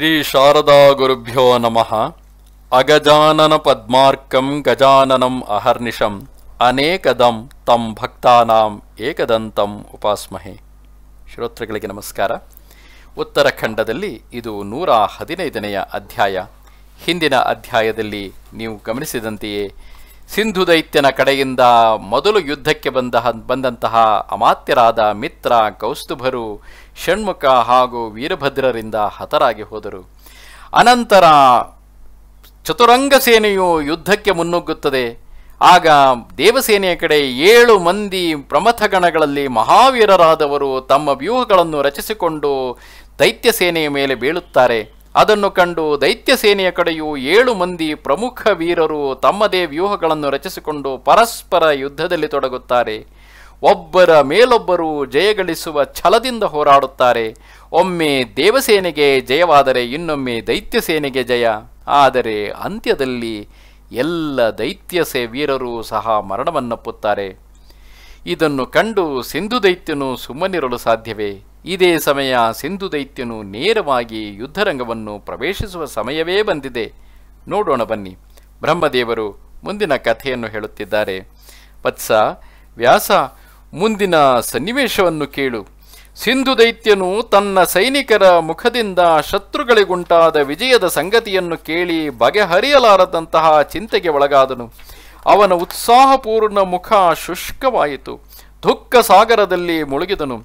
ಶ್ರೀ ಶಾರದಾ ಗುರುಭ್ಯೋ ನಮಃ ಅಗಜಾನನ ಪದ್ಮಾರ್ಕಂ ಗಜಾನನಂ ಅಹರ್ನಿಶಂ ಅನೇಕದಂ ತಂ ಭಕ್ತಾನಾಂ ಏಕದಂತಂ ಉಪಾಸ್ಮಹೆ ಶ್ರೋತೃಗಳಿಗೆ ನಮಸ್ಕಾರ ಉತ್ತರಖಂಡದಲ್ಲಿ ಇದು ನೂರ ಹದಿನೈದನೆಯ ಅಧ್ಯಾಯ ಹಿಂದಿನ ಅಧ್ಯಾಯದಲ್ಲಿ ನೀವು ಗಮನಿಸಿದಂತೆಯೇ ಸಿಂಧು ದೈತ್ಯನ ಕಡೆಯಿಂದ ಮೊದಲು ಯುದ್ಧಕ್ಕೆ ಬಂದ ಬಂದಂತಹ ಅಮಾತ್ಯರಾದ ಮಿತ್ರ ಕೌಸ್ತುಭರು ಷಣ್ಮುಖ ಹಾಗೂ ವೀರಭದ್ರರಿಂದ ಹತರಾಗಿ ಹೋದರು ಅನಂತರ ಚತುರಂಗ ಸೇನೆಯು ಯುದ್ಧಕ್ಕೆ ಮುನ್ನುಗ್ಗುತ್ತದೆ ಆಗ ದೇವಸೇನೆಯ ಕಡೆ ಏಳು ಮಂದಿ ಪ್ರಮಥಗಣಗಳಲ್ಲಿ ಮಹಾವೀರರಾದವರು ತಮ್ಮ ವ್ಯೂಹಗಳನ್ನು ರಚಿಸಿಕೊಂಡು ದೈತ್ಯ ಸೇನೆಯ ಮೇಲೆ ಬೀಳುತ್ತಾರೆ ಅದನ್ನು ಕಂಡು ದೈತ್ಯ ಸೇನೆಯ ಕಡೆಯೂ ಏಳು ಮಂದಿ ಪ್ರಮುಖ ವೀರರು ತಮ್ಮದೇ ವ್ಯೂಹಗಳನ್ನು ರಚಿಸಿಕೊಂಡು ಪರಸ್ಪರ ಯುದ್ಧದಲ್ಲಿ ತೊಡಗುತ್ತಾರೆ ಒಬ್ಬರ ಮೇಲೊಬ್ಬರು ಜಯಗಳಿಸುವ ಛಲದಿಂದ ಹೋರಾಡುತ್ತಾರೆ ಒಮ್ಮೆ ದೇವಸೇನೆಗೆ ಜಯವಾದರೆ ಇನ್ನೊಮ್ಮೆ ದೈತ್ಯ ಸೇನೆಗೆ ಜಯ ಆದರೆ ಅಂತ್ಯದಲ್ಲಿ ಎಲ್ಲ ದೈತ್ಯ ವೀರರು ಸಹ ಮರಣವನ್ನಪ್ಪುತ್ತಾರೆ ಇದನ್ನು ಕಂಡು ಸಿಂಧು ದೈತ್ಯನು ಸುಮ್ಮನಿರಲು ಸಾಧ್ಯವೇ ಇದೇ ಸಮಯ ಸಿಂಧು ದೈತ್ಯನು ನೇರವಾಗಿ ಯುದ್ಧರಂಗವನ್ನು ಪ್ರವೇಶಿಸುವ ಸಮಯವೇ ಬಂದಿದೆ ನೋಡೋಣ ಬನ್ನಿ ಬ್ರಹ್ಮದೇವರು ಮುಂದಿನ ಕಥೆಯನ್ನು ಹೇಳುತ್ತಿದ್ದಾರೆ ವತ್ಸ ವ್ಯಾಸ ಮುಂದಿನ ಸನ್ನಿವೇಶವನ್ನು ಕೇಳು ಸಿಂಧು ದೈತ್ಯನು ತನ್ನ ಸೈನಿಕರ ಮುಖದಿಂದ ಶತ್ರುಗಳಿಗುಂಟಾದ ವಿಜಯದ ಸಂಗತಿಯನ್ನು ಕೇಳಿ ಬಗೆಹರಿಯಲಾರದಂತಹ ಚಿಂತೆಗೆ ಒಳಗಾದನು ಅವನ ಉತ್ಸಾಹಪೂರ್ಣ ಮುಖ ಶುಷ್ಕವಾಯಿತು ದುಃಖ ಸಾಗರದಲ್ಲಿ ಮುಳುಗಿದನು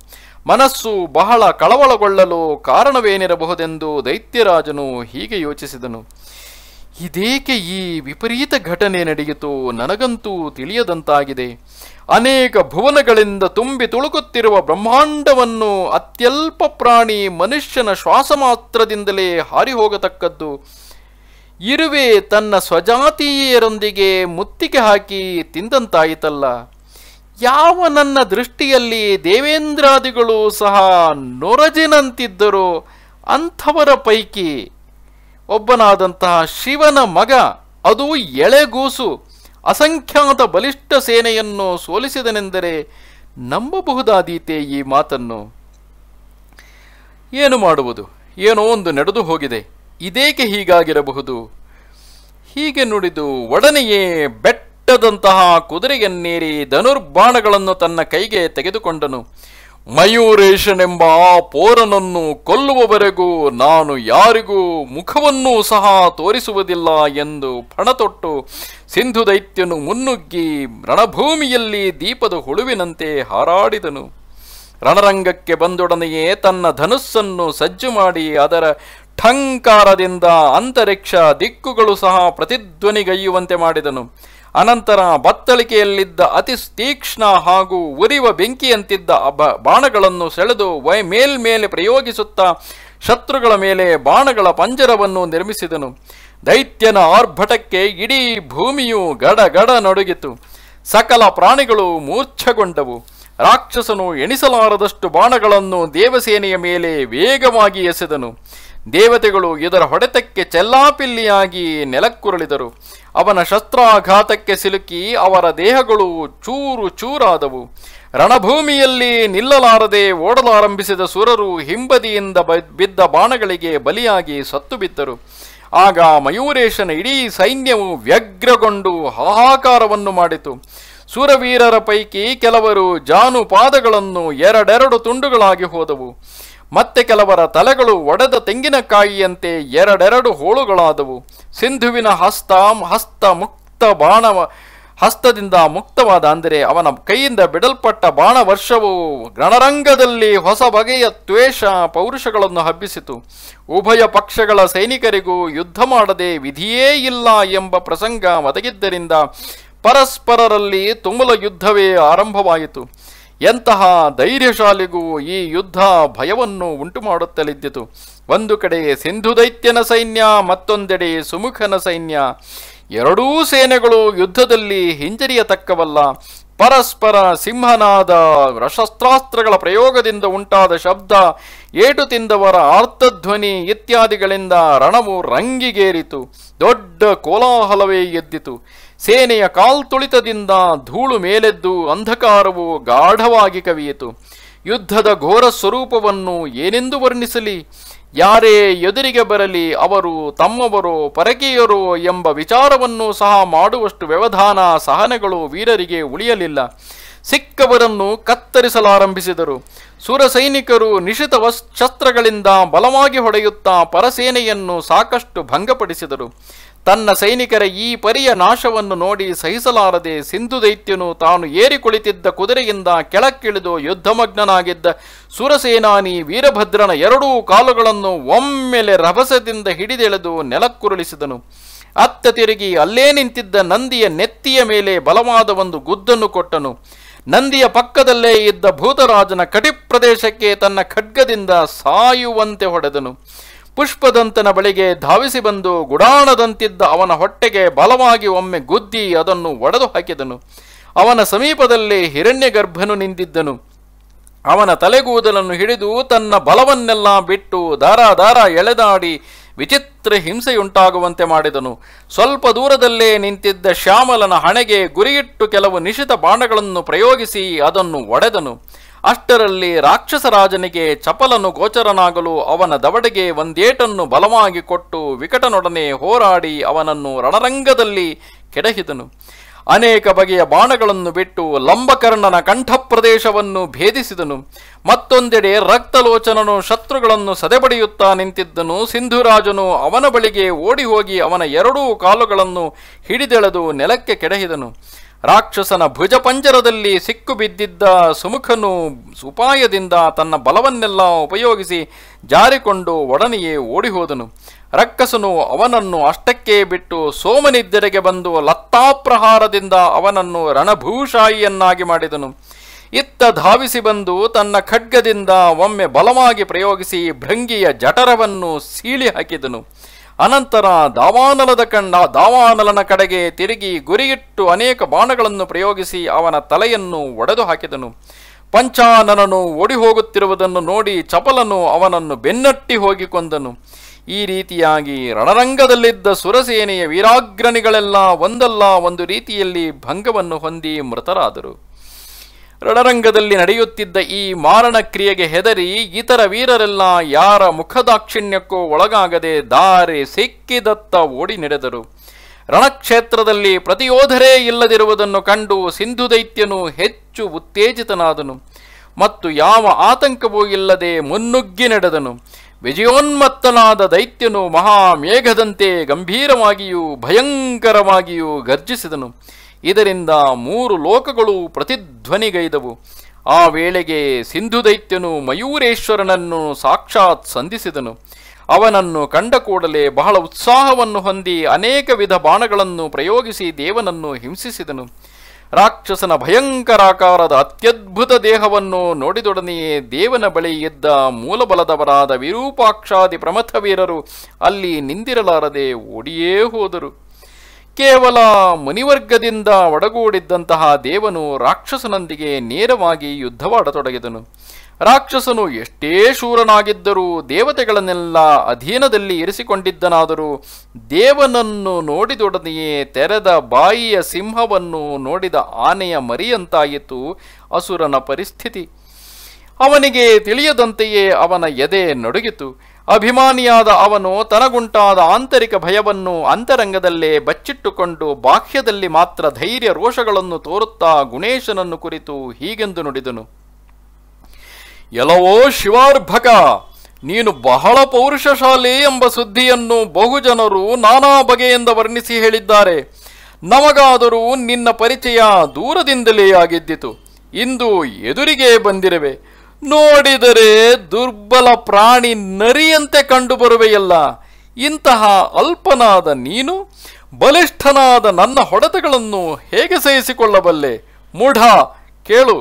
ಮನಸ್ಸು ಬಹಳ ಕಳವಳಗೊಳ್ಳಲು ಕಾರಣವೇನಿರಬಹುದೆಂದು ದೈತ್ಯರಾಜನು ಹೀಗೆ ಯೋಚಿಸಿದನು ಇದೇಕೆ ಈ ವಿಪರೀತ ಘಟನೆ ನಡೆಯಿತು ನನಗಂತೂ ತಿಳಿಯದಂತಾಗಿದೆ ಅನೇಕ ಭುವನಗಳಿಂದ ತುಂಬಿ ತುಳುಕುತ್ತಿರುವ ಬ್ರಹ್ಮಾಂಡವನ್ನು ಅತ್ಯಲ್ಪ ಪ್ರಾಣಿ ಮನುಷ್ಯನ ಶ್ವಾಸ ಮಾತ್ರದಿಂದಲೇ ಹಾರಿಹೋಗತಕ್ಕದ್ದು ಇರುವೆ ತನ್ನ ಸ್ವಜಾತೀಯರೊಂದಿಗೆ ಮುತ್ತಿಗೆ ಹಾಕಿ ತಿಂದಂತಾಯಿತಲ್ಲ ಯಾವ ನನ್ನ ದೃಷ್ಟಿಯಲ್ಲಿ ದೇವೇಂದ್ರಾದಿಗಳು ಸಹ ನೊರಜಿನಂತಿದ್ದರೋ ಅಂಥವರ ಪೈಕಿ ಒಬ್ಬನಾದಂತಹ ಶಿವನ ಮಗ ಅದು ಎಳೆಗೂಸು ಅಸಂಖ್ಯಾತ ಬಲಿಷ್ಠ ಸೇನೆಯನ್ನು ಸೋಲಿಸಿದನೆಂದರೆ ನಂಬಬಹುದಾದೀತೆ ಈ ಮಾತನ್ನು ಏನು ಮಾಡುವುದು ಏನೋ ಒಂದು ನಡೆದು ಹೋಗಿದೆ ಇದೇಕೆ ಹೀಗಾಗಿರಬಹುದು ಹೀಗೆ ನುಡಿದು ಒಡನೆಯೇ ಬೆಟ್ಟದಂತಹ ಕುದುರೆಯನ್ನೇರಿ ಧನುರ್ಬಾಣಗಳನ್ನು ತನ್ನ ಕೈಗೆ ತೆಗೆದುಕೊಂಡನು ಮಯೂರೇಶನೆಂಬ ಆ ಪೋರನನ್ನು ಕೊಲ್ಲುವವರೆಗೂ ನಾನು ಯಾರಿಗೂ ಮುಖವನ್ನೂ ಸಹ ತೋರಿಸುವುದಿಲ್ಲ ಎಂದು ಪಣತೊಟ್ಟು ಸಿಂಧು ದೈತ್ಯನು ಮುನ್ನುಗ್ಗಿ ರಣಭೂಮಿಯಲ್ಲಿ ದೀಪದ ಹುಳುವಿನಂತೆ ಹಾರಾಡಿದನು ರಣರಂಗಕ್ಕೆ ಬಂದೊಡನೆಯೇ ತನ್ನ ಧನುಸ್ಸನ್ನು ಸಜ್ಜು ಮಾಡಿ ಅದರ ಠಂಕಾರದಿಂದ ಅಂತರಿಕ್ಷ ದಿಕ್ಕುಗಳು ಸಹ ಪ್ರತಿಧ್ವನಿಗೈಯುವಂತೆ ಮಾಡಿದನು ಅನಂತರ ಬತ್ತಳಿಕೆಯಲ್ಲಿದ್ದ ಅತಿ ತೀಕ್ಷ್ಣ ಹಾಗೂ ಉರಿವ ಬೆಂಕಿಯಂತಿದ್ದ ಬಾಣಗಳನ್ನು ಸೆಳೆದು ವೈ ಮೇಲ್ಮೇಲೆ ಪ್ರಯೋಗಿಸುತ್ತಾ ಶತ್ರುಗಳ ಮೇಲೆ ಬಾಣಗಳ ಪಂಜರವನ್ನು ನಿರ್ಮಿಸಿದನು ದೈತ್ಯನ ಆರ್ಭಟಕ್ಕೆ ಇಡೀ ಭೂಮಿಯು ಗಡಗಡ ನಡುಗಿತು ಸಕಲ ಪ್ರಾಣಿಗಳು ಮೂರ್ಛಗೊಂಡವು ರಾಕ್ಷಸನು ಎಣಿಸಲಾರದಷ್ಟು ಬಾಣಗಳನ್ನು ದೇವಸೇನೆಯ ಮೇಲೆ ವೇಗವಾಗಿ ಎಸೆದನು ದೇವತೆಗಳು ಇದರ ಹೊಡೆತಕ್ಕೆ ಚೆಲ್ಲಾಪಿಲ್ಲಿಯಾಗಿ ನೆಲಕ್ಕುರಳಿದರು ಅವನ ಶಸ್ತ್ರಾಘಾತಕ್ಕೆ ಸಿಲುಕಿ ಅವರ ದೇಹಗಳು ಚೂರು ಚೂರಾದವು ರಣಭೂಮಿಯಲ್ಲಿ ನಿಲ್ಲಲಾರದೆ ಓಡಲಾರಂಭಿಸಿದ ಸುರರು ಹಿಂಬದಿಯಿಂದ ಬಿದ್ದ ಬಾಣಗಳಿಗೆ ಬಲಿಯಾಗಿ ಸತ್ತು ಬಿದ್ದರು ಆಗ ಮಯೂರೇಶನ ಇಡೀ ಸೈನ್ಯವು ವ್ಯಗ್ರಗೊಂಡು ಹಾಹಾಕಾರವನ್ನು ಮಾಡಿತು ಸುರವೀರರ ಪೈಕಿ ಕೆಲವರು ಜಾನುಪಾದಗಳನ್ನು ಎರಡೆರಡು ತುಂಡುಗಳಾಗಿ ಹೋದವು ಮತ್ತೆ ಕೆಲವರ ತಲೆಗಳು ಒಡೆದ ತೆಂಗಿನಕಾಯಿಯಂತೆ ಎರಡೆರಡು ಹೋಳುಗಳಾದವು ಸಿಂಧುವಿನ ಹಸ್ತ ಹಸ್ತ ಮುಕ್ತ ಬಾಣವ ಹಸ್ತದಿಂದ ಮುಕ್ತವಾದ ಅಂದರೆ ಅವನ ಕೈಯಿಂದ ಬಿಡಲ್ಪಟ್ಟ ಬಾಣ ವರ್ಷವು ಗಣರಂಗದಲ್ಲಿ ಹೊಸ ಬಗೆಯ ತ್ವೇಷ ಪೌರುಷಗಳನ್ನು ಹಬ್ಬಿಸಿತು ಉಭಯ ಪಕ್ಷಗಳ ಸೈನಿಕರಿಗೂ ಯುದ್ಧ ಮಾಡದೆ ವಿಧಿಯೇ ಇಲ್ಲ ಎಂಬ ಪ್ರಸಂಗ ಒದಗಿದ್ದರಿಂದ ಪರಸ್ಪರರಲ್ಲಿ ತುಮುಲ ಯುದ್ಧವೇ ಆರಂಭವಾಯಿತು ಎಂತಹ ಧೈರ್ಯಶಾಲಿಗೂ ಈ ಯುದ್ಧ ಭಯವನ್ನು ಉಂಟು ಮಾಡುತ್ತಲಿದ್ದಿತು ಒಂದು ಕಡೆ ಸಿಂಧು ದೈತ್ಯನ ಸೈನ್ಯ ಮತ್ತೊಂದೆಡೆ ಸುಮುಖನ ಸೈನ್ಯ ಎರಡೂ ಸೇನೆಗಳು ಯುದ್ಧದಲ್ಲಿ ಹಿಂಜರಿಯತಕ್ಕವಲ್ಲ ಪರಸ್ಪರ ಸಿಂಹನಾದ ರಶಸ್ತ್ರಾಸ್ತ್ರಗಳ ಪ್ರಯೋಗದಿಂದ ಉಂಟಾದ ಶಬ್ದ ಏಟು ತಿಂದವರ ಆರ್ತಧ್ವನಿ ಇತ್ಯಾದಿಗಳಿಂದ ರಣವು ರಂಗಿಗೇರಿತು ದೊಡ್ಡ ಕೋಲಾಹಲವೇ ಎದ್ದಿತು ಸೇನೆಯ ಕಾಲ್ತುಳಿತದಿಂದ ಧೂಳು ಮೇಲೆದ್ದು ಅಂಧಕಾರವು ಗಾಢವಾಗಿ ಕವಿಯಿತು ಯುದ್ಧದ ಘೋರ ಸ್ವರೂಪವನ್ನು ಏನೆಂದು ವರ್ಣಿಸಲಿ ಯಾರೇ ಎದುರಿಗೆ ಬರಲಿ ಅವರು ತಮ್ಮವರು ಪರಕೀಯರು ಎಂಬ ವಿಚಾರವನ್ನು ಸಹ ಮಾಡುವಷ್ಟು ವ್ಯವಧಾನ ಸಹನೆಗಳು ವೀರರಿಗೆ ಉಳಿಯಲಿಲ್ಲ ಸಿಕ್ಕವರನ್ನು ಕತ್ತರಿಸಲಾರಂಭಿಸಿದರು ಸುರಸೈನಿಕರು ನಿಶಿತ ವಸ್ ಶಸ್ತ್ರಗಳಿಂದ ಬಲವಾಗಿ ಹೊಡೆಯುತ್ತಾ ಪರಸೇನೆಯನ್ನು ಸಾಕಷ್ಟು ಭಂಗಪಡಿಸಿದರು ತನ್ನ ಸೈನಿಕರ ಈ ಪರಿಯ ನಾಶವನ್ನು ನೋಡಿ ಸಹಿಸಲಾರದೆ ಸಿಂಧು ದೈತ್ಯನು ತಾನು ಏರಿ ಕುಳಿತಿದ್ದ ಕುದುರೆಯಿಂದ ಕೆಳಕ್ಕಿಳಿದು ಯುದ್ಧಮಗ್ನನಾಗಿದ್ದ ಸುರಸೇನಾನಿ ವೀರಭದ್ರನ ಎರಡೂ ಕಾಲುಗಳನ್ನು ಒಮ್ಮೆಲೆ ರಭಸದಿಂದ ಹಿಡಿದೆಳೆದು ನೆಲಕ್ಕುರುಳಿಸಿದನು ಅತ್ತ ತಿರುಗಿ ಅಲ್ಲೇ ನಿಂತಿದ್ದ ನಂದಿಯ ನೆತ್ತಿಯ ಮೇಲೆ ಬಲವಾದ ಒಂದು ಗುದ್ದನ್ನು ಕೊಟ್ಟನು ನಂದಿಯ ಪಕ್ಕದಲ್ಲೇ ಇದ್ದ ಭೂತರಾಜನ ಕಟಿಪ್ರದೇಶಕ್ಕೆ ತನ್ನ ಖಡ್ಗದಿಂದ ಸಾಯುವಂತೆ ಹೊಡೆದನು ಪುಷ್ಪದಂತನ ಬಳಿಗೆ ಧಾವಿಸಿ ಬಂದು ಗುಡಾಣದಂತಿದ್ದ ಅವನ ಹೊಟ್ಟೆಗೆ ಬಲವಾಗಿ ಒಮ್ಮೆ ಗುದ್ದಿ ಅದನ್ನು ಒಡೆದು ಹಾಕಿದನು ಅವನ ಸಮೀಪದಲ್ಲಿ ಹಿರಣ್ಯಗರ್ಭನು ನಿಂತಿದ್ದನು ಅವನ ತಲೆಗೂದಲನ್ನು ಹಿಡಿದು ತನ್ನ ಬಲವನ್ನೆಲ್ಲ ಬಿಟ್ಟು ದಾರ ದಾರ ಎಳೆದಾಡಿ ವಿಚಿತ್ರ ಹಿಂಸೆಯುಂಟಾಗುವಂತೆ ಮಾಡಿದನು ಸ್ವಲ್ಪ ದೂರದಲ್ಲೇ ನಿಂತಿದ್ದ ಶ್ಯಾಮಲನ ಹಣೆಗೆ ಗುರಿಯಿಟ್ಟು ಕೆಲವು ನಿಶಿತ ಬಾಣಗಳನ್ನು ಪ್ರಯೋಗಿಸಿ ಅದನ್ನು ಒಡೆದನು ಅಷ್ಟರಲ್ಲಿ ರಾಕ್ಷಸರಾಜನಿಗೆ ಚಪಲನು ಗೋಚರನಾಗಲು ಅವನ ದವಡೆಗೆ ಒಂದೇಟನ್ನು ಬಲವಾಗಿ ಕೊಟ್ಟು ವಿಕಟನೊಡನೆ ಹೋರಾಡಿ ಅವನನ್ನು ರಣರಂಗದಲ್ಲಿ ಕೆಡಹಿದನು ಅನೇಕ ಬಗೆಯ ಬಾಣಗಳನ್ನು ಬಿಟ್ಟು ಲಂಬಕರ್ಣನ ಪ್ರದೇಶವನ್ನು ಭೇದಿಸಿದನು ಮತ್ತೊಂದೆಡೆ ರಕ್ತಲೋಚನನು ಶತ್ರುಗಳನ್ನು ಸದೆಬಡಿಯುತ್ತಾ ನಿಂತಿದ್ದನು ಸಿಂಧುರಾಜನು ಅವನ ಬಳಿಗೆ ಓಡಿ ಹೋಗಿ ಅವನ ಎರಡೂ ಕಾಲುಗಳನ್ನು ಹಿಡಿದೆಳೆದು ನೆಲಕ್ಕೆ ಕೆಡಹಿದನು ರಾಕ್ಷಸನ ಭುಜಪಂಜರದಲ್ಲಿ ಸಿಕ್ಕು ಬಿದ್ದಿದ್ದ ಸುಮುಖನು ಉಪಾಯದಿಂದ ತನ್ನ ಬಲವನ್ನೆಲ್ಲ ಉಪಯೋಗಿಸಿ ಜಾರಿಕೊಂಡು ಒಡನೆಯೇ ಓಡಿಹೋದನು ರಕ್ಕಸನು ಅವನನ್ನು ಅಷ್ಟಕ್ಕೇ ಬಿಟ್ಟು ಸೋಮನಿದ್ದರೆಗೆ ಬಂದು ಲತ್ತಾಪ್ರಹಾರದಿಂದ ಅವನನ್ನು ರಣಭೂಷಾಯಿಯನ್ನಾಗಿ ಮಾಡಿದನು ಇತ್ತ ಧಾವಿಸಿ ಬಂದು ತನ್ನ ಖಡ್ಗದಿಂದ ಒಮ್ಮೆ ಬಲವಾಗಿ ಪ್ರಯೋಗಿಸಿ ಭೃಂಗಿಯ ಜಠರವನ್ನು ಸೀಳಿ ಹಾಕಿದನು ಅನಂತರ ದಾವಾನಲದ ಕಂಡ ದಾವಾನಲನ ಕಡೆಗೆ ತಿರುಗಿ ಗುರಿಯಿಟ್ಟು ಅನೇಕ ಬಾಣಗಳನ್ನು ಪ್ರಯೋಗಿಸಿ ಅವನ ತಲೆಯನ್ನು ಒಡೆದು ಹಾಕಿದನು ಪಂಚಾನನನು ಓಡಿ ಹೋಗುತ್ತಿರುವುದನ್ನು ನೋಡಿ ಚಪಲನು ಅವನನ್ನು ಬೆನ್ನಟ್ಟಿ ಹೋಗಿ ಕೊಂದನು ಈ ರೀತಿಯಾಗಿ ರಣರಂಗದಲ್ಲಿದ್ದ ಸುರಸೇನೆಯ ವೀರಾಗ್ರಣಿಗಳೆಲ್ಲ ಒಂದಲ್ಲ ಒಂದು ರೀತಿಯಲ್ಲಿ ಭಂಗವನ್ನು ಹೊಂದಿ ಮೃತರಾದರು ರಣರಂಗದಲ್ಲಿ ನಡೆಯುತ್ತಿದ್ದ ಈ ಮಾರಣ ಕ್ರಿಯೆಗೆ ಹೆದರಿ ಇತರ ವೀರರೆಲ್ಲ ಯಾರ ಮುಖದಾಕ್ಷಿಣ್ಯಕ್ಕೂ ಒಳಗಾಗದೆ ದಾರಿ ಸಿಕ್ಕಿದತ್ತ ಓಡಿ ನಡೆದರು ರಣಕ್ಷೇತ್ರದಲ್ಲಿ ಪ್ರತಿಯೋಧರೇ ಇಲ್ಲದಿರುವುದನ್ನು ಕಂಡು ಸಿಂಧು ದೈತ್ಯನು ಹೆಚ್ಚು ಉತ್ತೇಜಿತನಾದನು ಮತ್ತು ಯಾವ ಆತಂಕವೂ ಇಲ್ಲದೆ ಮುನ್ನುಗ್ಗಿ ನಡೆದನು ವಿಜಯೋನ್ಮತ್ತನಾದ ದೈತ್ಯನು ಮಹಾಮೇಘದಂತೆ ಗಂಭೀರವಾಗಿಯೂ ಭಯಂಕರವಾಗಿಯೂ ಗರ್ಜಿಸಿದನು ಇದರಿಂದ ಮೂರು ಲೋಕಗಳು ಪ್ರತಿಧ್ವನಿಗೈದವು ಆ ವೇಳೆಗೆ ಸಿಂಧು ದೈತ್ಯನು ಮಯೂರೇಶ್ವರನನ್ನು ಸಾಕ್ಷಾತ್ ಸಂಧಿಸಿದನು ಅವನನ್ನು ಕಂಡ ಕೂಡಲೇ ಬಹಳ ಉತ್ಸಾಹವನ್ನು ಹೊಂದಿ ಅನೇಕ ವಿಧ ಬಾಣಗಳನ್ನು ಪ್ರಯೋಗಿಸಿ ದೇವನನ್ನು ಹಿಂಸಿಸಿದನು ರಾಕ್ಷಸನ ಭಯಂಕರಾಕಾರದ ಅತ್ಯದ್ಭುತ ದೇಹವನ್ನು ನೋಡಿದೊಡನೆಯೇ ದೇವನ ಬಳಿ ಇದ್ದ ಮೂಲಬಲದವರಾದ ವಿರೂಪಾಕ್ಷಾದಿ ಪ್ರಮಥ ವೀರರು ಅಲ್ಲಿ ನಿಂದಿರಲಾರದೆ ಓಡಿಯೇ ಹೋದರು ಕೇವಲ ಮುನಿವರ್ಗದಿಂದ ಒಡಗೂಡಿದ್ದಂತಹ ದೇವನು ರಾಕ್ಷಸನೊಂದಿಗೆ ನೇರವಾಗಿ ಯುದ್ಧವಾಡತೊಡಗಿದನು ರಾಕ್ಷಸನು ಎಷ್ಟೇ ಶೂರನಾಗಿದ್ದರೂ ದೇವತೆಗಳನ್ನೆಲ್ಲ ಅಧೀನದಲ್ಲಿ ಇರಿಸಿಕೊಂಡಿದ್ದನಾದರೂ ದೇವನನ್ನು ನೋಡಿದೊಡನೆಯೇ ತೆರೆದ ಬಾಯಿಯ ಸಿಂಹವನ್ನು ನೋಡಿದ ಆನೆಯ ಮರಿಯಂತಾಯಿತು ಅಸುರನ ಪರಿಸ್ಥಿತಿ ಅವನಿಗೆ ತಿಳಿಯದಂತೆಯೇ ಅವನ ಎದೆ ನಡುಗಿತು ಅಭಿಮಾನಿಯಾದ ಅವನು ತನಗುಂಟಾದ ಆಂತರಿಕ ಭಯವನ್ನು ಅಂತರಂಗದಲ್ಲೇ ಬಚ್ಚಿಟ್ಟುಕೊಂಡು ಬಾಹ್ಯದಲ್ಲಿ ಮಾತ್ರ ಧೈರ್ಯ ರೋಷಗಳನ್ನು ತೋರುತ್ತಾ ಗುಣೇಶನನ್ನು ಕುರಿತು ಹೀಗೆಂದು ನುಡಿದನು ಎಲವೋ ಶಿವಾರ್ಭಕ ನೀನು ಬಹಳ ಪೌರುಷಶಾಲಿ ಎಂಬ ಸುದ್ದಿಯನ್ನು ಬಹುಜನರು ನಾನಾ ಬಗೆಯಿಂದ ವರ್ಣಿಸಿ ಹೇಳಿದ್ದಾರೆ ನಮಗಾದರೂ ನಿನ್ನ ಪರಿಚಯ ದೂರದಿಂದಲೇ ಆಗಿದ್ದಿತು ಇಂದು ಎದುರಿಗೆ ಬಂದಿರುವೆ ನೋಡಿದರೆ ದುರ್ಬಲ ಪ್ರಾಣಿ ನರಿಯಂತೆ ಕಂಡುಬರುವೆಯಲ್ಲ ಇಂತಹ ಅಲ್ಪನಾದ ನೀನು ಬಲಿಷ್ಠನಾದ ನನ್ನ ಹೊಡೆತಗಳನ್ನು ಹೇಗೆ ಸಹಿಸಿಕೊಳ್ಳಬಲ್ಲೆ ಮೂಢ ಕೇಳು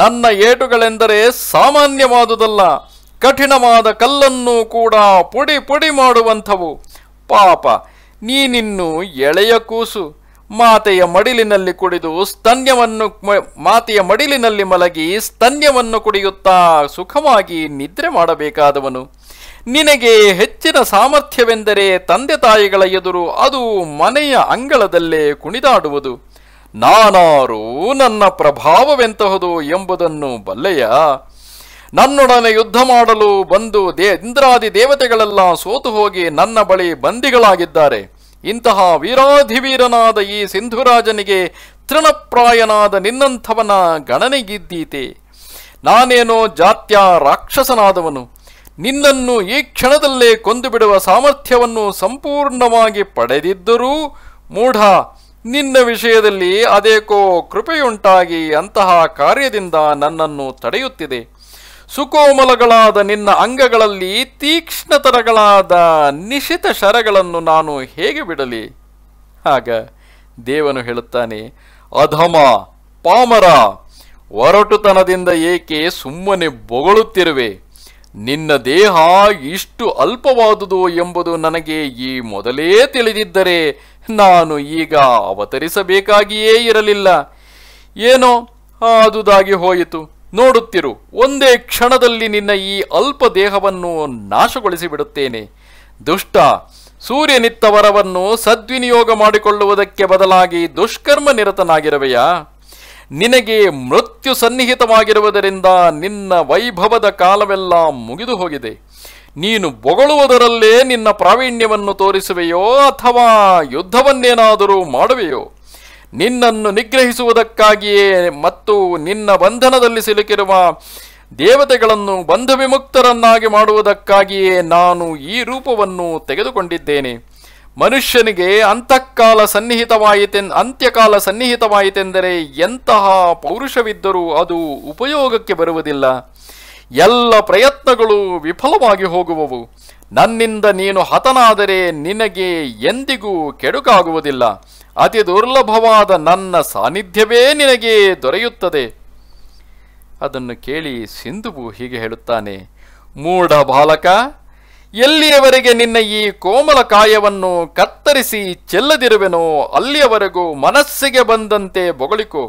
ನನ್ನ ಏಟುಗಳೆಂದರೆ ಸಾಮಾನ್ಯವಾದುದಲ್ಲ ಕಠಿಣವಾದ ಕಲ್ಲನ್ನು ಕೂಡ ಪುಡಿ ಪುಡಿ ಮಾಡುವಂಥವು ಪಾಪ ನೀನಿನ್ನು ಎಳೆಯ ಕೂಸು ಮಾತೆಯ ಮಡಿಲಿನಲ್ಲಿ ಕುಡಿದು ಸ್ತನ್ಯವನ್ನು ಮಾತೆಯ ಮಡಿಲಿನಲ್ಲಿ ಮಲಗಿ ಸ್ತನ್ಯವನ್ನು ಕುಡಿಯುತ್ತಾ ಸುಖವಾಗಿ ನಿದ್ರೆ ಮಾಡಬೇಕಾದವನು ನಿನಗೆ ಹೆಚ್ಚಿನ ಸಾಮರ್ಥ್ಯವೆಂದರೆ ತಂದೆ ತಾಯಿಗಳ ಎದುರು ಅದು ಮನೆಯ ಅಂಗಳದಲ್ಲೇ ಕುಣಿದಾಡುವುದು ನಾನಾರೂ ನನ್ನ ಪ್ರಭಾವವೆಂತಹುದು ಎಂಬುದನ್ನು ಬಲ್ಲೆಯ ನನ್ನೊಡನೆ ಯುದ್ಧ ಮಾಡಲು ಬಂದು ದೇ ಇಂದ್ರಾದಿ ದೇವತೆಗಳೆಲ್ಲ ಸೋತು ಹೋಗಿ ನನ್ನ ಬಳಿ ಬಂದಿಗಳಾಗಿದ್ದಾರೆ ಇಂತಹ ವೀರಾಧಿವೀರನಾದ ಈ ಸಿಂಧುರಾಜನಿಗೆ ತೃಣಪ್ರಾಯನಾದ ನಿನ್ನಂಥವನ ಗಣನೆಗಿದ್ದೀತೆ ನಾನೇನೋ ಜಾತ್ಯ ರಾಕ್ಷಸನಾದವನು ನಿನ್ನನ್ನು ಈ ಕ್ಷಣದಲ್ಲೇ ಕೊಂದುಬಿಡುವ ಸಾಮರ್ಥ್ಯವನ್ನು ಸಂಪೂರ್ಣವಾಗಿ ಪಡೆದಿದ್ದರೂ ಮೂಢ ನಿನ್ನ ವಿಷಯದಲ್ಲಿ ಅದೇಕೋ ಕೃಪೆಯುಂಟಾಗಿ ಅಂತಹ ಕಾರ್ಯದಿಂದ ನನ್ನನ್ನು ತಡೆಯುತ್ತಿದೆ ಸುಕೋಮಲಗಳಾದ ನಿನ್ನ ಅಂಗಗಳಲ್ಲಿ ತೀಕ್ಷ್ಣತರಗಳಾದ ನಿಶಿತ ಶರಗಳನ್ನು ನಾನು ಹೇಗೆ ಬಿಡಲಿ ಆಗ ದೇವನು ಹೇಳುತ್ತಾನೆ ಅಧಮ ಪಾಮರ ಒರಟುತನದಿಂದ ಏಕೆ ಸುಮ್ಮನೆ ಬೊಗಳುತ್ತಿರುವೆ ನಿನ್ನ ದೇಹ ಇಷ್ಟು ಅಲ್ಪವಾದುದು ಎಂಬುದು ನನಗೆ ಈ ಮೊದಲೇ ತಿಳಿದಿದ್ದರೆ ನಾನು ಈಗ ಅವತರಿಸಬೇಕಾಗಿಯೇ ಇರಲಿಲ್ಲ ಏನೋ ಆದುದಾಗಿ ಹೋಯಿತು ನೋಡುತ್ತಿರು ಒಂದೇ ಕ್ಷಣದಲ್ಲಿ ನಿನ್ನ ಈ ಅಲ್ಪ ದೇಹವನ್ನು ನಾಶಗೊಳಿಸಿ ಬಿಡುತ್ತೇನೆ ದುಷ್ಟ ಸೂರ್ಯನಿತ್ತ ವರವನ್ನು ಸದ್ವಿನಿಯೋಗ ಮಾಡಿಕೊಳ್ಳುವುದಕ್ಕೆ ಬದಲಾಗಿ ದುಷ್ಕರ್ಮ ನಿರತನಾಗಿರುವೆಯಾ ನಿನಗೆ ಮೃತ್ಯು ಸನ್ನಿಹಿತವಾಗಿರುವುದರಿಂದ ನಿನ್ನ ವೈಭವದ ಕಾಲವೆಲ್ಲ ಮುಗಿದು ಹೋಗಿದೆ ನೀನು ಬೊಗಳುವುದರಲ್ಲೇ ನಿನ್ನ ಪ್ರಾವೀಣ್ಯವನ್ನು ತೋರಿಸುವೆಯೋ ಅಥವಾ ಯುದ್ಧವನ್ನೇನಾದರೂ ಮಾಡುವೆಯೋ ನಿನ್ನನ್ನು ನಿಗ್ರಹಿಸುವುದಕ್ಕಾಗಿಯೇ ಮತ್ತು ನಿನ್ನ ಬಂಧನದಲ್ಲಿ ಸಿಲುಕಿರುವ ದೇವತೆಗಳನ್ನು ಬಂಧ ವಿಮುಕ್ತರನ್ನಾಗಿ ಮಾಡುವುದಕ್ಕಾಗಿಯೇ ನಾನು ಈ ರೂಪವನ್ನು ತೆಗೆದುಕೊಂಡಿದ್ದೇನೆ ಮನುಷ್ಯನಿಗೆ ಅಂತಃಕಾಲ ಸನ್ನಿಹಿತವಾಯಿತೆ ಅಂತ್ಯಕಾಲ ಸನ್ನಿಹಿತವಾಯಿತೆಂದರೆ ಎಂತಹ ಪೌರುಷವಿದ್ದರೂ ಅದು ಉಪಯೋಗಕ್ಕೆ ಬರುವುದಿಲ್ಲ ಎಲ್ಲ ಪ್ರಯತ್ನಗಳು ವಿಫಲವಾಗಿ ಹೋಗುವವು ನನ್ನಿಂದ ನೀನು ಹತನಾದರೆ ನಿನಗೆ ಎಂದಿಗೂ ಕೆಡುಕಾಗುವುದಿಲ್ಲ ಅತಿ ದುರ್ಲಭವಾದ ನನ್ನ ಸಾನ್ನಿಧ್ಯವೇ ನಿನಗೆ ದೊರೆಯುತ್ತದೆ ಅದನ್ನು ಕೇಳಿ ಸಿಂಧುವು ಹೀಗೆ ಹೇಳುತ್ತಾನೆ ಮೂಢ ಬಾಲಕ ಎಲ್ಲಿಯವರೆಗೆ ನಿನ್ನ ಈ ಕೋಮಲ ಕಾಯವನ್ನು ಕತ್ತರಿಸಿ ಚೆಲ್ಲದಿರುವೆನೋ ಅಲ್ಲಿಯವರೆಗೂ ಮನಸ್ಸಿಗೆ ಬಂದಂತೆ ಬೊಗಳಿಕು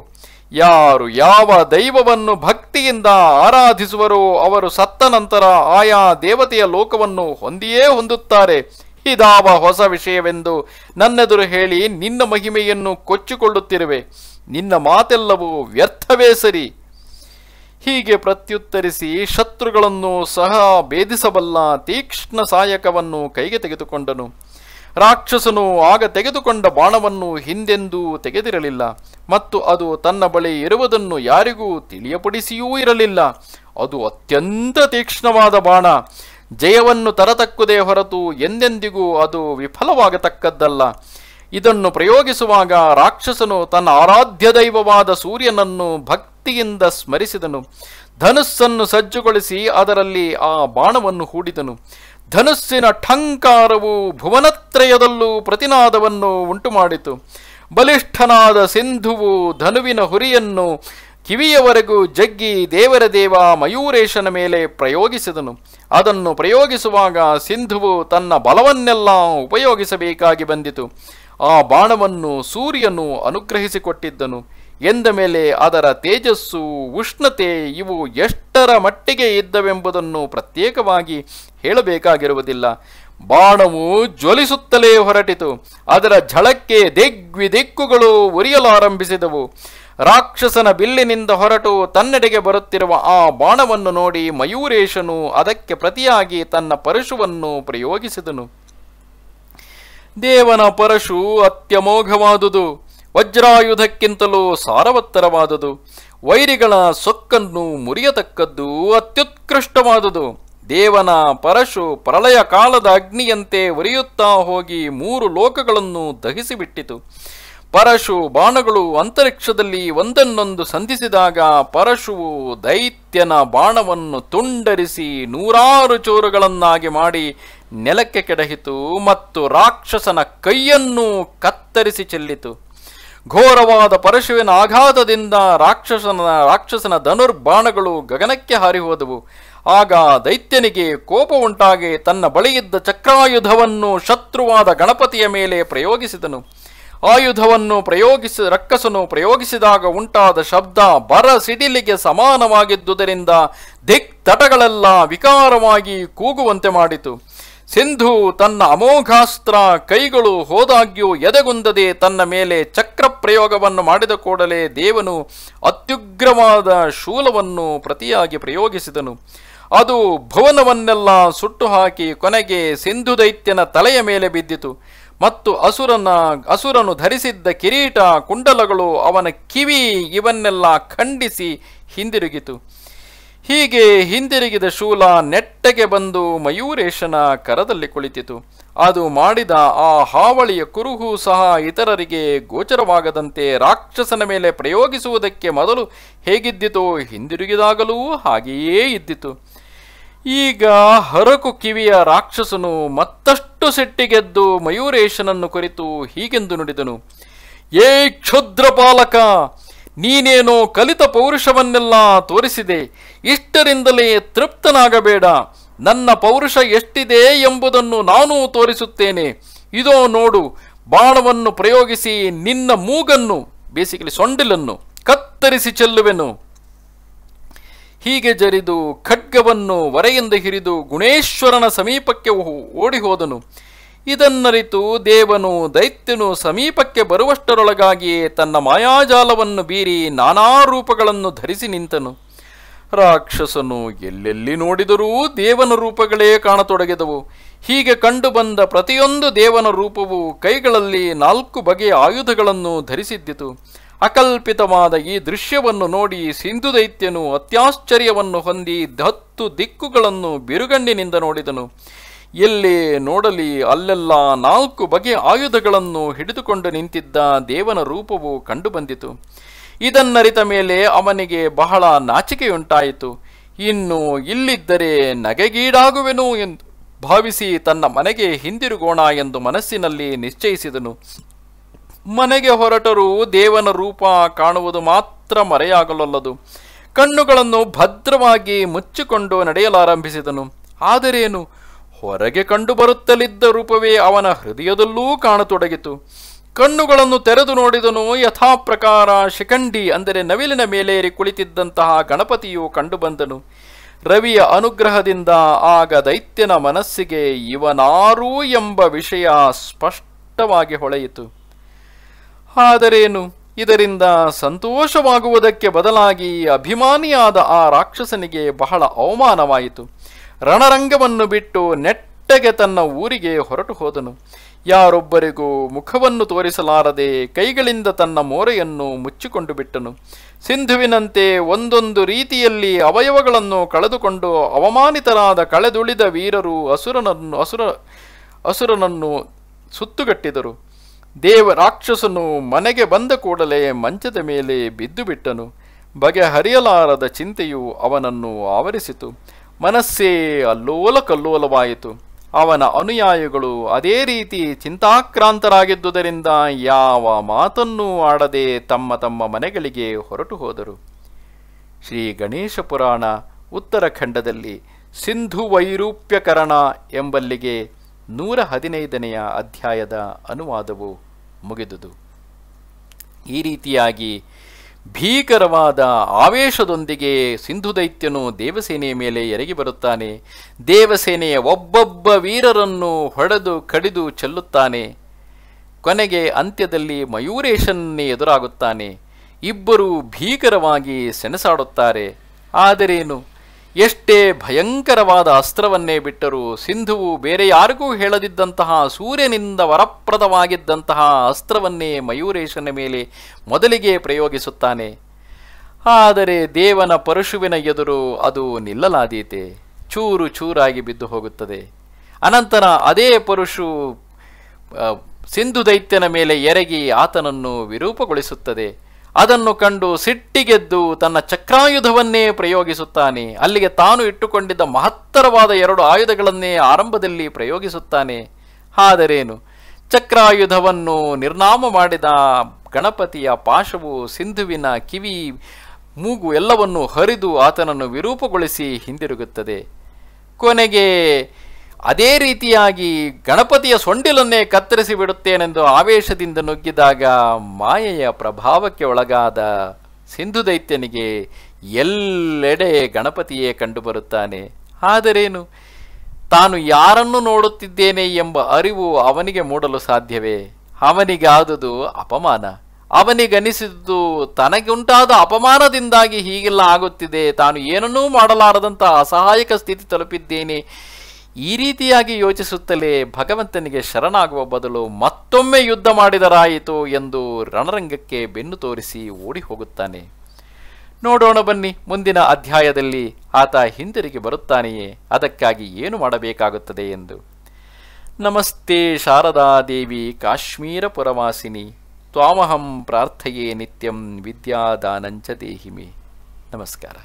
ಯಾರು ಯಾವ ದೈವವನ್ನು ಭಕ್ತಿಯಿಂದ ಆರಾಧಿಸುವರೋ ಅವರು ಸತ್ತ ನಂತರ ಆಯಾ ದೇವತೆಯ ಲೋಕವನ್ನು ಹೊಂದಿಯೇ ಹೊಂದುತ್ತಾರೆ ಇದಾವ ಹೊಸ ವಿಷಯವೆಂದು ನನ್ನೆದುರು ಹೇಳಿ ನಿನ್ನ ಮಹಿಮೆಯನ್ನು ಕೊಚ್ಚಿಕೊಳ್ಳುತ್ತಿರುವೆ ನಿನ್ನ ಮಾತೆಲ್ಲವೂ ವ್ಯರ್ಥವೇ ಸರಿ ಹೀಗೆ ಪ್ರತ್ಯುತ್ತರಿಸಿ ಶತ್ರುಗಳನ್ನು ಸಹ ಭೇದಿಸಬಲ್ಲ ತೀಕ್ಷ್ಣ ಸಹಾಯಕವನ್ನು ಕೈಗೆ ತೆಗೆದುಕೊಂಡನು ರಾಕ್ಷಸನು ಆಗ ತೆಗೆದುಕೊಂಡ ಬಾಣವನ್ನು ಹಿಂದೆಂದೂ ತೆಗೆದಿರಲಿಲ್ಲ ಮತ್ತು ಅದು ತನ್ನ ಬಳಿ ಇರುವುದನ್ನು ಯಾರಿಗೂ ತಿಳಿಯಪಡಿಸಿಯೂ ಇರಲಿಲ್ಲ ಅದು ಅತ್ಯಂತ ತೀಕ್ಷ್ಣವಾದ ಬಾಣ ಜಯವನ್ನು ತರತಕ್ಕುದೇ ಹೊರತು ಎಂದೆಂದಿಗೂ ಅದು ವಿಫಲವಾಗತಕ್ಕದ್ದಲ್ಲ ಇದನ್ನು ಪ್ರಯೋಗಿಸುವಾಗ ರಾಕ್ಷಸನು ತನ್ನ ಆರಾಧ್ಯ ದೈವವಾದ ಸೂರ್ಯನನ್ನು ಭಕ್ತಿಯಿಂದ ಸ್ಮರಿಸಿದನು ಧನುಸ್ಸನ್ನು ಸಜ್ಜುಗೊಳಿಸಿ ಅದರಲ್ಲಿ ಆ ಬಾಣವನ್ನು ಹೂಡಿದನು ಧನುಸ್ಸಿನ ಠಂಕಾರವು ಭುವನತ್ರಯದಲ್ಲೂ ಪ್ರತಿನಾದವನ್ನು ಉಂಟುಮಾಡಿತು ಬಲಿಷ್ಠನಾದ ಸಿಂಧುವು ಧನುವಿನ ಹುರಿಯನ್ನು ಕಿವಿಯವರೆಗೂ ಜಗ್ಗಿ ದೇವರ ದೇವ ಮಯೂರೇಶನ ಮೇಲೆ ಪ್ರಯೋಗಿಸಿದನು ಅದನ್ನು ಪ್ರಯೋಗಿಸುವಾಗ ಸಿಂಧುವು ತನ್ನ ಬಲವನ್ನೆಲ್ಲ ಉಪಯೋಗಿಸಬೇಕಾಗಿ ಬಂದಿತು ಆ ಬಾಣವನ್ನು ಸೂರ್ಯನು ಅನುಗ್ರಹಿಸಿಕೊಟ್ಟಿದ್ದನು ಎಂದ ಮೇಲೆ ಅದರ ತೇಜಸ್ಸು ಉಷ್ಣತೆ ಇವು ಎಷ್ಟರ ಮಟ್ಟಿಗೆ ಇದ್ದವೆಂಬುದನ್ನು ಪ್ರತ್ಯೇಕವಾಗಿ ಹೇಳಬೇಕಾಗಿರುವುದಿಲ್ಲ ಬಾಣವು ಜ್ವಲಿಸುತ್ತಲೇ ಹೊರಟಿತು ಅದರ ಝಳಕ್ಕೆ ದಿಗ್ವಿದಿಕ್ಕುಗಳು ಉರಿಯಲಾರಂಭಿಸಿದವು ರಾಕ್ಷಸನ ಬಿಲ್ಲಿನಿಂದ ಹೊರಟು ತನ್ನೆಡೆಗೆ ಬರುತ್ತಿರುವ ಆ ಬಾಣವನ್ನು ನೋಡಿ ಮಯೂರೇಶನು ಅದಕ್ಕೆ ಪ್ರತಿಯಾಗಿ ತನ್ನ ಪರಶುವನ್ನು ಪ್ರಯೋಗಿಸಿದನು ದೇವನ ಪರಶು ಅತ್ಯಮೋಘವಾದುದು ವಜ್ರಾಯುಧಕ್ಕಿಂತಲೂ ಸಾರವತ್ತರವಾದುದು ವೈರಿಗಳ ಸೊಕ್ಕನ್ನು ಮುರಿಯತಕ್ಕದ್ದು ಅತ್ಯುತ್ಕೃಷ್ಟವಾದುದು ದೇವನ ಪರಶು ಪ್ರಳಯ ಕಾಲದ ಅಗ್ನಿಯಂತೆ ಉರಿಯುತ್ತಾ ಹೋಗಿ ಮೂರು ಲೋಕಗಳನ್ನು ದಹಿಸಿಬಿಟ್ಟಿತು ಪರಶು ಬಾಣಗಳು ಅಂತರಿಕ್ಷದಲ್ಲಿ ಒಂದನ್ನೊಂದು ಸಂಧಿಸಿದಾಗ ಪರಶುವು ದೈತ್ಯನ ಬಾಣವನ್ನು ತುಂಡರಿಸಿ ನೂರಾರು ಚೋರುಗಳನ್ನಾಗಿ ಮಾಡಿ ನೆಲಕ್ಕೆ ಕೆಡಹಿತು ಮತ್ತು ರಾಕ್ಷಸನ ಕೈಯನ್ನು ಕತ್ತರಿಸಿ ಚೆಲ್ಲಿತು ಘೋರವಾದ ಪರಶುವಿನ ಆಘಾತದಿಂದ ರಾಕ್ಷಸನ ರಾಕ್ಷಸನ ಧನುರ್ಬಾಣಗಳು ಗಗನಕ್ಕೆ ಹಾರಿಹೋದವು ಆಗ ದೈತ್ಯನಿಗೆ ಕೋಪ ಉಂಟಾಗಿ ತನ್ನ ಬಳಿಯಿದ್ದ ಚಕ್ರಾಯುಧವನ್ನು ಶತ್ರುವಾದ ಗಣಪತಿಯ ಮೇಲೆ ಪ್ರಯೋಗಿಸಿದನು ಆಯುಧವನ್ನು ಪ್ರಯೋಗಿಸಿ ರಕ್ಕಸನು ಪ್ರಯೋಗಿಸಿದಾಗ ಉಂಟಾದ ಶಬ್ದ ಬರ ಸಿಡಿಲಿಗೆ ಸಮಾನವಾಗಿದ್ದುದರಿಂದ ದಿಕ್ ತಟಗಳೆಲ್ಲ ವಿಕಾರವಾಗಿ ಕೂಗುವಂತೆ ಮಾಡಿತು ಸಿಂಧು ತನ್ನ ಅಮೋಘಾಸ್ತ್ರ ಕೈಗಳು ಹೋದಾಗ್ಯೂ ಎದೆಗುಂದದೆ ತನ್ನ ಮೇಲೆ ಚಕ್ರ ಪ್ರಯೋಗವನ್ನು ಮಾಡಿದ ಕೂಡಲೇ ದೇವನು ಅತ್ಯುಗ್ರವಾದ ಶೂಲವನ್ನು ಪ್ರತಿಯಾಗಿ ಪ್ರಯೋಗಿಸಿದನು ಅದು ಭುವನವನ್ನೆಲ್ಲ ಸುಟ್ಟು ಹಾಕಿ ಕೊನೆಗೆ ಸಿಂಧು ದೈತ್ಯನ ತಲೆಯ ಮೇಲೆ ಬಿದ್ದಿತು ಮತ್ತು ಅಸುರನ ಅಸುರನು ಧರಿಸಿದ್ದ ಕಿರೀಟ ಕುಂಡಲಗಳು ಅವನ ಕಿವಿ ಇವನ್ನೆಲ್ಲ ಖಂಡಿಸಿ ಹಿಂದಿರುಗಿತು ಹೀಗೆ ಹಿಂದಿರುಗಿದ ಶೂಲ ನೆಟ್ಟಗೆ ಬಂದು ಮಯೂರೇಶನ ಕರದಲ್ಲಿ ಕುಳಿತಿತು ಅದು ಮಾಡಿದ ಆ ಹಾವಳಿಯ ಕುರುಹು ಸಹ ಇತರರಿಗೆ ಗೋಚರವಾಗದಂತೆ ರಾಕ್ಷಸನ ಮೇಲೆ ಪ್ರಯೋಗಿಸುವುದಕ್ಕೆ ಮೊದಲು ಹೇಗಿದ್ದಿತೋ ಹಿಂದಿರುಗಿದಾಗಲೂ ಹಾಗೆಯೇ ಇದ್ದಿತು ಈಗ ಹರಕು ಕಿವಿಯ ರಾಕ್ಷಸನು ಮತ್ತಷ್ಟು ಸಿಟ್ಟಿಗೆದ್ದು ಮಯೂರೇಶನನ್ನು ಕುರಿತು ಹೀಗೆಂದು ನುಡಿದನು ಏ ಕ್ಷುದ್ರ ಪಾಲಕ ನೀನೇನೋ ಕಲಿತ ಪೌರುಷವನ್ನೆಲ್ಲ ತೋರಿಸಿದೆ ಇಷ್ಟರಿಂದಲೇ ತೃಪ್ತನಾಗಬೇಡ ನನ್ನ ಪೌರುಷ ಎಷ್ಟಿದೆ ಎಂಬುದನ್ನು ನಾನೂ ತೋರಿಸುತ್ತೇನೆ ಇದೋ ನೋಡು ಬಾಣವನ್ನು ಪ್ರಯೋಗಿಸಿ ನಿನ್ನ ಮೂಗನ್ನು ಬೇಸಿಕಲಿ ಸೊಂಡಿಲನ್ನು ಕತ್ತರಿಸಿ ಚೆಲ್ಲುವೆನು ಹೀಗೆ ಜರಿದು ಖಡ್ಗವನ್ನು ವರೆಯಿಂದ ಹಿರಿದು ಗುಣೇಶ್ವರನ ಸಮೀಪಕ್ಕೆ ಓಡಿ ಹೋದನು ಇದನ್ನರಿತು ದೇವನು ದೈತ್ಯನು ಸಮೀಪಕ್ಕೆ ಬರುವಷ್ಟರೊಳಗಾಗಿಯೇ ತನ್ನ ಮಾಯಾಜಾಲವನ್ನು ಬೀರಿ ನಾನಾ ರೂಪಗಳನ್ನು ಧರಿಸಿ ನಿಂತನು ರಾಕ್ಷಸನು ಎಲ್ಲೆಲ್ಲಿ ನೋಡಿದರೂ ದೇವನ ರೂಪಗಳೇ ಕಾಣತೊಡಗಿದವು ಹೀಗೆ ಕಂಡುಬಂದ ಪ್ರತಿಯೊಂದು ದೇವನ ರೂಪವು ಕೈಗಳಲ್ಲಿ ನಾಲ್ಕು ಬಗೆಯ ಆಯುಧಗಳನ್ನು ಧರಿಸಿದ್ದಿತು ಅಕಲ್ಪಿತವಾದ ಈ ದೃಶ್ಯವನ್ನು ನೋಡಿ ಸಿಂಧು ದೈತ್ಯನು ಅತ್ಯಾಶ್ಚರ್ಯವನ್ನು ಹೊಂದಿ ದತ್ತು ದಿಕ್ಕುಗಳನ್ನು ಬಿರುಗಣ್ಣಿನಿಂದ ನೋಡಿದನು ಎಲ್ಲಿ ನೋಡಲಿ ಅಲ್ಲೆಲ್ಲ ನಾಲ್ಕು ಬಗೆ ಆಯುಧಗಳನ್ನು ಹಿಡಿದುಕೊಂಡು ನಿಂತಿದ್ದ ದೇವನ ರೂಪವು ಕಂಡುಬಂದಿತು ಇದನ್ನರಿತ ಮೇಲೆ ಅವನಿಗೆ ಬಹಳ ನಾಚಿಕೆಯುಂಟಾಯಿತು ಇನ್ನು ಇಲ್ಲಿದ್ದರೆ ನಗೆಗೀಡಾಗುವೆನು ಎಂದು ಭಾವಿಸಿ ತನ್ನ ಮನೆಗೆ ಹಿಂದಿರುಗೋಣ ಎಂದು ಮನಸ್ಸಿನಲ್ಲಿ ನಿಶ್ಚಯಿಸಿದನು ಮನೆಗೆ ಹೊರಟರೂ ದೇವನ ರೂಪ ಕಾಣುವುದು ಮಾತ್ರ ಮರೆಯಾಗಲೊಲ್ಲದು ಕಣ್ಣುಗಳನ್ನು ಭದ್ರವಾಗಿ ಮುಚ್ಚಿಕೊಂಡು ನಡೆಯಲಾರಂಭಿಸಿದನು ಆದರೇನು ಹೊರಗೆ ಕಂಡುಬರುತ್ತಲಿದ್ದ ರೂಪವೇ ಅವನ ಹೃದಯದಲ್ಲೂ ಕಾಣತೊಡಗಿತು ಕಣ್ಣುಗಳನ್ನು ತೆರೆದು ನೋಡಿದನು ಯಥಾಪ್ರಕಾರ ಪ್ರಕಾರ ಶಿಖಂಡಿ ಅಂದರೆ ನವಿಲಿನ ಮೇಲೇರಿ ಕುಳಿತಿದ್ದಂತಹ ಗಣಪತಿಯು ಕಂಡುಬಂದನು ರವಿಯ ಅನುಗ್ರಹದಿಂದ ಆಗ ದೈತ್ಯನ ಮನಸ್ಸಿಗೆ ಇವನಾರೂ ಎಂಬ ವಿಷಯ ಸ್ಪಷ್ಟವಾಗಿ ಹೊಳೆಯಿತು ಆದರೇನು ಇದರಿಂದ ಸಂತೋಷವಾಗುವುದಕ್ಕೆ ಬದಲಾಗಿ ಅಭಿಮಾನಿಯಾದ ಆ ರಾಕ್ಷಸನಿಗೆ ಬಹಳ ಅವಮಾನವಾಯಿತು ರಣರಂಗವನ್ನು ಬಿಟ್ಟು ನೆಟ್ಟಗೆ ತನ್ನ ಊರಿಗೆ ಹೊರಟು ಹೋದನು ಯಾರೊಬ್ಬರಿಗೂ ಮುಖವನ್ನು ತೋರಿಸಲಾರದೆ ಕೈಗಳಿಂದ ತನ್ನ ಮೋರೆಯನ್ನು ಮುಚ್ಚಿಕೊಂಡು ಬಿಟ್ಟನು ಸಿಂಧುವಿನಂತೆ ಒಂದೊಂದು ರೀತಿಯಲ್ಲಿ ಅವಯವಗಳನ್ನು ಕಳೆದುಕೊಂಡು ಅವಮಾನಿತರಾದ ಕಳೆದುಳಿದ ವೀರರು ಅಸುರನನ್ನು ಅಸುರ ಅಸುರನನ್ನು ಸುತ್ತುಗಟ್ಟಿದರು ದೇವ ರಾಕ್ಷಸನು ಮನೆಗೆ ಬಂದ ಕೂಡಲೇ ಮಂಚದ ಮೇಲೆ ಬಿದ್ದು ಬಿಟ್ಟನು ಬಗೆಹರಿಯಲಾರದ ಚಿಂತೆಯು ಅವನನ್ನು ಆವರಿಸಿತು ಮನಸ್ಸೇ ಅಲ್ಲೋಲ ಕಲ್ಲೋಲವಾಯಿತು ಅವನ ಅನುಯಾಯಿಗಳು ಅದೇ ರೀತಿ ಚಿಂತಾಕ್ರಾಂತರಾಗಿದ್ದುದರಿಂದ ಯಾವ ಮಾತನ್ನೂ ಆಡದೆ ತಮ್ಮ ತಮ್ಮ ಮನೆಗಳಿಗೆ ಹೊರಟು ಹೋದರು ಶ್ರೀ ಗಣೇಶ ಪುರಾಣ ಉತ್ತರಖಂಡದಲ್ಲಿ ಸಿಂಧುವೈರೂಪ್ಯಕರಣ ಎಂಬಲ್ಲಿಗೆ ನೂರ ಹದಿನೈದನೆಯ ಅಧ್ಯಾಯದ ಅನುವಾದವು ಮುಗಿದುದು ಈ ರೀತಿಯಾಗಿ ಭೀಕರವಾದ ಆವೇಶದೊಂದಿಗೆ ಸಿಂಧು ದೈತ್ಯನು ದೇವಸೇನೆಯ ಮೇಲೆ ಎರಗಿ ಬರುತ್ತಾನೆ ದೇವಸೇನೆಯ ಒಬ್ಬೊಬ್ಬ ವೀರರನ್ನು ಹೊಡೆದು ಕಡಿದು ಚೆಲ್ಲುತ್ತಾನೆ ಕೊನೆಗೆ ಅಂತ್ಯದಲ್ಲಿ ಮಯೂರೇಶನ್ನೇ ಎದುರಾಗುತ್ತಾನೆ ಇಬ್ಬರೂ ಭೀಕರವಾಗಿ ಸೆಣಸಾಡುತ್ತಾರೆ ಆದರೇನು ಎಷ್ಟೇ ಭಯಂಕರವಾದ ಅಸ್ತ್ರವನ್ನೇ ಬಿಟ್ಟರೂ ಸಿಂಧುವು ಬೇರೆ ಯಾರಿಗೂ ಹೇಳದಿದ್ದಂತಹ ಸೂರ್ಯನಿಂದ ವರಪ್ರದವಾಗಿದ್ದಂತಹ ಅಸ್ತ್ರವನ್ನೇ ಮಯೂರೇಶನ ಮೇಲೆ ಮೊದಲಿಗೆ ಪ್ರಯೋಗಿಸುತ್ತಾನೆ ಆದರೆ ದೇವನ ಪರಶುವಿನ ಎದುರು ಅದು ನಿಲ್ಲಲಾದೀತೆ ಚೂರು ಚೂರಾಗಿ ಬಿದ್ದು ಹೋಗುತ್ತದೆ ಅನಂತರ ಅದೇ ಪರಶು ಸಿಂಧು ದೈತ್ಯನ ಮೇಲೆ ಎರಗಿ ಆತನನ್ನು ವಿರೂಪಗೊಳಿಸುತ್ತದೆ ಅದನ್ನು ಕಂಡು ಸಿಟ್ಟಿಗೆದ್ದು ತನ್ನ ಚಕ್ರಾಯುಧವನ್ನೇ ಪ್ರಯೋಗಿಸುತ್ತಾನೆ ಅಲ್ಲಿಗೆ ತಾನು ಇಟ್ಟುಕೊಂಡಿದ್ದ ಮಹತ್ತರವಾದ ಎರಡು ಆಯುಧಗಳನ್ನೇ ಆರಂಭದಲ್ಲಿ ಪ್ರಯೋಗಿಸುತ್ತಾನೆ ಆದರೇನು ಚಕ್ರಾಯುಧವನ್ನು ನಿರ್ನಾಮ ಮಾಡಿದ ಗಣಪತಿಯ ಪಾಶವು ಸಿಂಧುವಿನ ಕಿವಿ ಮೂಗು ಎಲ್ಲವನ್ನು ಹರಿದು ಆತನನ್ನು ವಿರೂಪಗೊಳಿಸಿ ಹಿಂದಿರುಗುತ್ತದೆ ಕೊನೆಗೆ ಅದೇ ರೀತಿಯಾಗಿ ಗಣಪತಿಯ ಸೊಂಡಿಲನ್ನೇ ಕತ್ತರಿಸಿ ಬಿಡುತ್ತೇನೆಂದು ಆವೇಶದಿಂದ ನುಗ್ಗಿದಾಗ ಮಾಯೆಯ ಪ್ರಭಾವಕ್ಕೆ ಒಳಗಾದ ಸಿಂಧು ದೈತ್ಯನಿಗೆ ಎಲ್ಲೆಡೆ ಗಣಪತಿಯೇ ಕಂಡುಬರುತ್ತಾನೆ ಆದರೇನು ತಾನು ಯಾರನ್ನು ನೋಡುತ್ತಿದ್ದೇನೆ ಎಂಬ ಅರಿವು ಅವನಿಗೆ ಮೂಡಲು ಸಾಧ್ಯವೇ ಅವನಿಗಾದುದು ಅಪಮಾನ ಅವನಿಗನಿಸಿದ್ದು ತನಗುಂಟಾದ ಅಪಮಾನದಿಂದಾಗಿ ಹೀಗೆಲ್ಲ ಆಗುತ್ತಿದೆ ತಾನು ಏನನ್ನೂ ಮಾಡಲಾರದಂತಹ ಅಸಹಾಯಕ ಸ್ಥಿತಿ ತಲುಪಿದ್ದೇನೆ ಈ ರೀತಿಯಾಗಿ ಯೋಚಿಸುತ್ತಲೇ ಭಗವಂತನಿಗೆ ಶರಣಾಗುವ ಬದಲು ಮತ್ತೊಮ್ಮೆ ಯುದ್ಧ ಮಾಡಿದರಾಯಿತು ಎಂದು ರಣರಂಗಕ್ಕೆ ಬೆನ್ನು ತೋರಿಸಿ ಓಡಿ ಹೋಗುತ್ತಾನೆ ನೋಡೋಣ ಬನ್ನಿ ಮುಂದಿನ ಅಧ್ಯಾಯದಲ್ಲಿ ಆತ ಹಿಂದಿರುಗಿ ಬರುತ್ತಾನೆಯೇ ಅದಕ್ಕಾಗಿ ಏನು ಮಾಡಬೇಕಾಗುತ್ತದೆ ಎಂದು ನಮಸ್ತೆ ಶಾರದಾದೇವಿ ಕಾಶ್ಮೀರ ಪುರವಾಸಿನಿ ತ್ವಾಮಹಂ ಪ್ರಾರ್ಥೆಯೇ ನಿತ್ಯಂ ವಿದ್ಯಾದಾನಂಚ ದೇಹಿಮೆ ನಮಸ್ಕಾರ